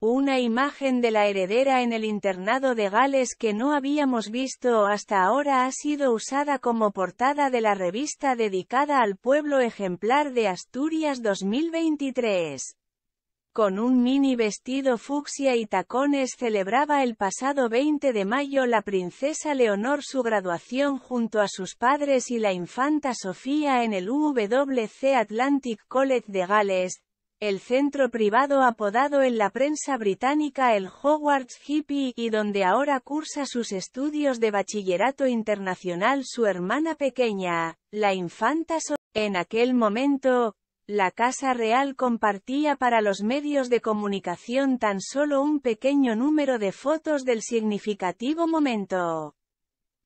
Una imagen de la heredera en el internado de Gales que no habíamos visto hasta ahora ha sido usada como portada de la revista dedicada al pueblo ejemplar de Asturias 2023. Con un mini vestido fucsia y tacones celebraba el pasado 20 de mayo la princesa Leonor su graduación junto a sus padres y la infanta Sofía en el WC Atlantic College de Gales, el centro privado apodado en la prensa británica el Hogwarts Hippie y donde ahora cursa sus estudios de bachillerato internacional su hermana pequeña, la infanta En aquel momento, la Casa Real compartía para los medios de comunicación tan solo un pequeño número de fotos del significativo momento.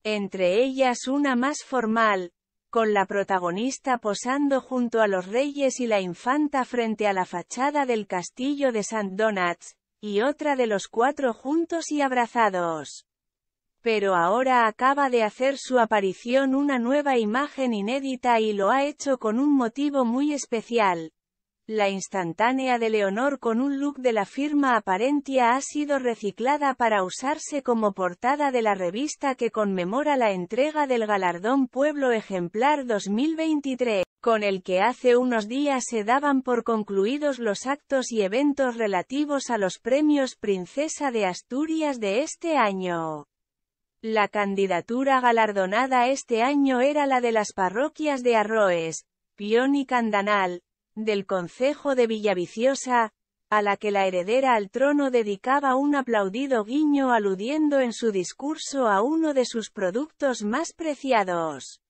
Entre ellas una más formal, con la protagonista posando junto a los reyes y la infanta frente a la fachada del castillo de St. Donuts, y otra de los cuatro juntos y abrazados. Pero ahora acaba de hacer su aparición una nueva imagen inédita y lo ha hecho con un motivo muy especial, la instantánea de Leonor con un look de la firma Aparentia ha sido reciclada para usarse como portada de la revista que conmemora la entrega del galardón Pueblo Ejemplar 2023, con el que hace unos días se daban por concluidos los actos y eventos relativos a los premios Princesa de Asturias de este año. La candidatura galardonada este año era la de las parroquias de Arroes, Pion y Candanal, del concejo de Villaviciosa, a la que la heredera al trono dedicaba un aplaudido guiño aludiendo en su discurso a uno de sus productos más preciados.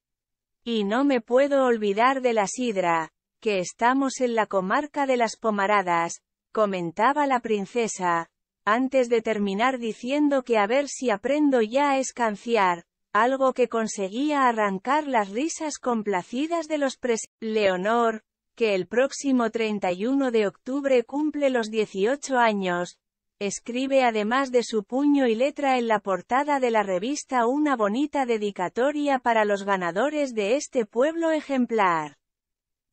Y no me puedo olvidar de la sidra, que estamos en la comarca de las Pomaradas, comentaba la princesa, antes de terminar diciendo que a ver si aprendo ya a escanciar, algo que conseguía arrancar las risas complacidas de los pres... Leonor, que el próximo 31 de octubre cumple los 18 años. Escribe además de su puño y letra en la portada de la revista una bonita dedicatoria para los ganadores de este pueblo ejemplar.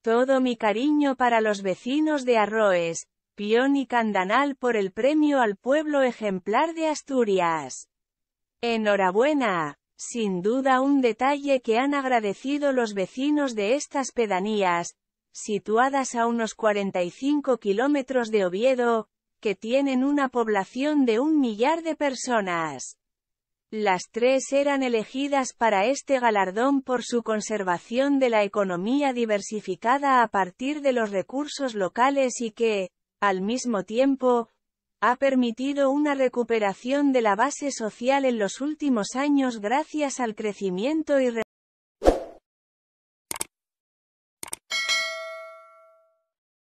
Todo mi cariño para los vecinos de Arroes, Pion y Candanal por el premio al pueblo ejemplar de Asturias. Enhorabuena. Sin duda un detalle que han agradecido los vecinos de estas pedanías, situadas a unos 45 kilómetros de Oviedo, que tienen una población de un millar de personas. Las tres eran elegidas para este galardón por su conservación de la economía diversificada a partir de los recursos locales y que, al mismo tiempo, ha permitido una recuperación de la base social en los últimos años gracias al crecimiento y